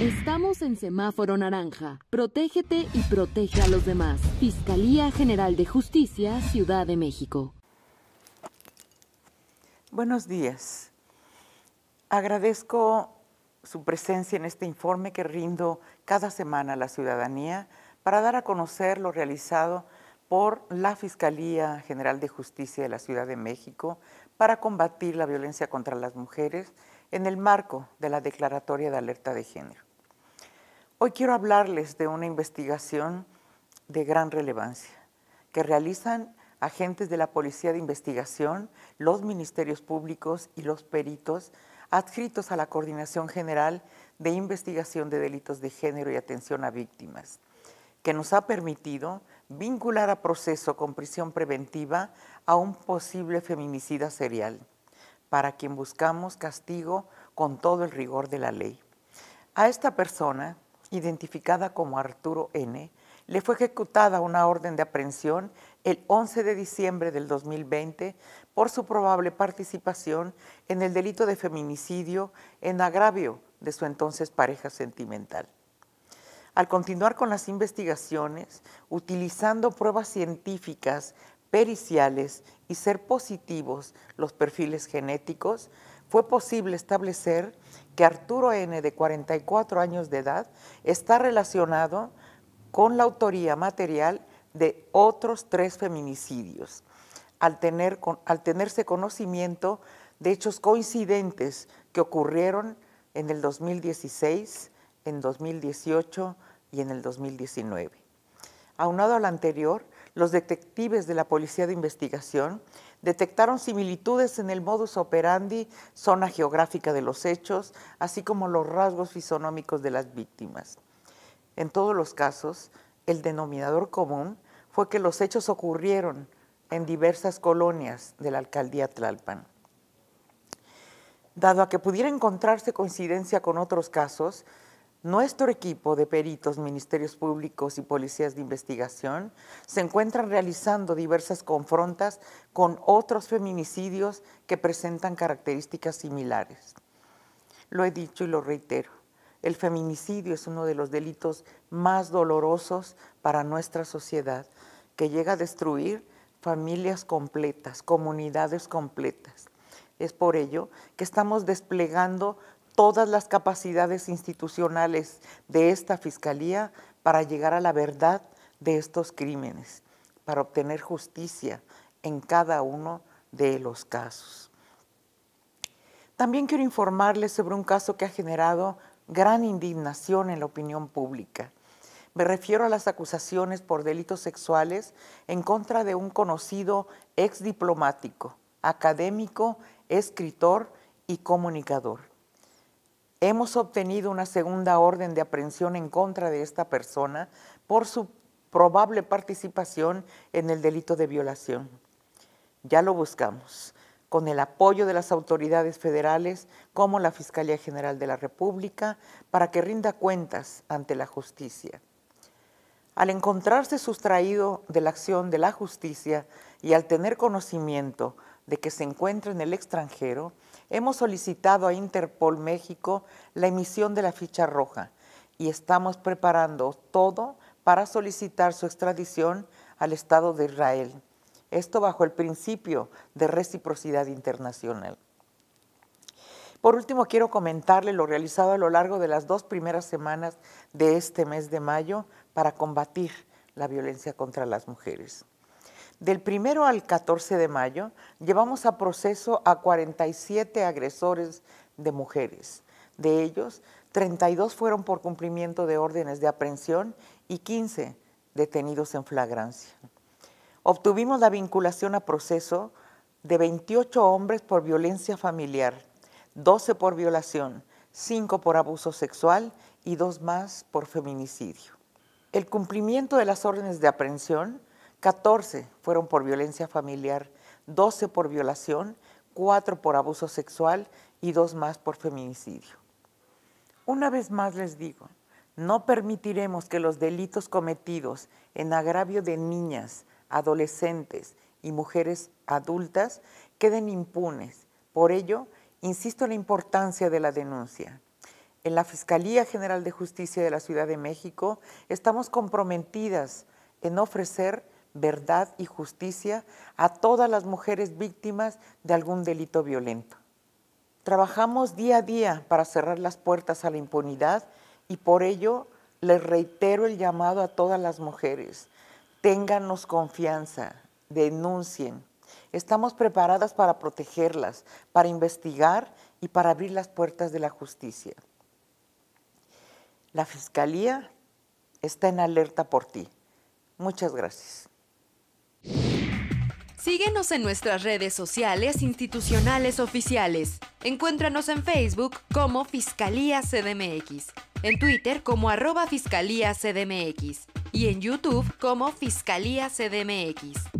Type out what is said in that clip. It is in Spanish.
Estamos en semáforo naranja. Protégete y protege a los demás. Fiscalía General de Justicia, Ciudad de México. Buenos días. Agradezco su presencia en este informe que rindo cada semana a la ciudadanía para dar a conocer lo realizado por la Fiscalía General de Justicia de la Ciudad de México para combatir la violencia contra las mujeres en el marco de la Declaratoria de Alerta de Género. Hoy quiero hablarles de una investigación de gran relevancia que realizan agentes de la Policía de Investigación, los ministerios públicos y los peritos adscritos a la Coordinación General de Investigación de Delitos de Género y Atención a Víctimas, que nos ha permitido vincular a proceso con prisión preventiva a un posible feminicida serial, para quien buscamos castigo con todo el rigor de la ley. A esta persona identificada como Arturo N., le fue ejecutada una orden de aprehensión el 11 de diciembre del 2020 por su probable participación en el delito de feminicidio en agravio de su entonces pareja sentimental. Al continuar con las investigaciones, utilizando pruebas científicas, periciales y ser positivos los perfiles genéticos, fue posible establecer que Arturo N., de 44 años de edad, está relacionado con la autoría material de otros tres feminicidios, al, tener, al tenerse conocimiento de hechos coincidentes que ocurrieron en el 2016, en 2018 y en el 2019. Aunado a lo anterior, los detectives de la Policía de Investigación Detectaron similitudes en el modus operandi, zona geográfica de los hechos, así como los rasgos fisonómicos de las víctimas. En todos los casos, el denominador común fue que los hechos ocurrieron en diversas colonias de la alcaldía Tlalpan. Dado a que pudiera encontrarse coincidencia con otros casos, nuestro equipo de peritos, ministerios públicos y policías de investigación se encuentran realizando diversas confrontas con otros feminicidios que presentan características similares. Lo he dicho y lo reitero, el feminicidio es uno de los delitos más dolorosos para nuestra sociedad, que llega a destruir familias completas, comunidades completas. Es por ello que estamos desplegando todas las capacidades institucionales de esta Fiscalía para llegar a la verdad de estos crímenes, para obtener justicia en cada uno de los casos. También quiero informarles sobre un caso que ha generado gran indignación en la opinión pública. Me refiero a las acusaciones por delitos sexuales en contra de un conocido ex diplomático, académico, escritor y comunicador. Hemos obtenido una segunda orden de aprehensión en contra de esta persona por su probable participación en el delito de violación. Ya lo buscamos, con el apoyo de las autoridades federales como la Fiscalía General de la República, para que rinda cuentas ante la justicia. Al encontrarse sustraído de la acción de la justicia y al tener conocimiento de que se encuentra en el extranjero, Hemos solicitado a Interpol México la emisión de la ficha roja y estamos preparando todo para solicitar su extradición al Estado de Israel. Esto bajo el principio de reciprocidad internacional. Por último, quiero comentarle lo realizado a lo largo de las dos primeras semanas de este mes de mayo para combatir la violencia contra las mujeres. Del 1 al 14 de mayo llevamos a proceso a 47 agresores de mujeres. De ellos, 32 fueron por cumplimiento de órdenes de aprehensión y 15 detenidos en flagrancia. Obtuvimos la vinculación a proceso de 28 hombres por violencia familiar, 12 por violación, 5 por abuso sexual y 2 más por feminicidio. El cumplimiento de las órdenes de aprehensión 14 fueron por violencia familiar, 12 por violación, 4 por abuso sexual y 2 más por feminicidio. Una vez más les digo, no permitiremos que los delitos cometidos en agravio de niñas, adolescentes y mujeres adultas queden impunes. Por ello, insisto en la importancia de la denuncia. En la Fiscalía General de Justicia de la Ciudad de México estamos comprometidas en ofrecer verdad y justicia a todas las mujeres víctimas de algún delito violento. Trabajamos día a día para cerrar las puertas a la impunidad y por ello les reitero el llamado a todas las mujeres. Téngannos confianza, denuncien. Estamos preparadas para protegerlas, para investigar y para abrir las puertas de la justicia. La Fiscalía está en alerta por ti. Muchas gracias. Síguenos en nuestras redes sociales institucionales oficiales. Encuéntranos en Facebook como Fiscalía CDMX, en Twitter como arroba Fiscalía CDMX y en YouTube como Fiscalía CDMX.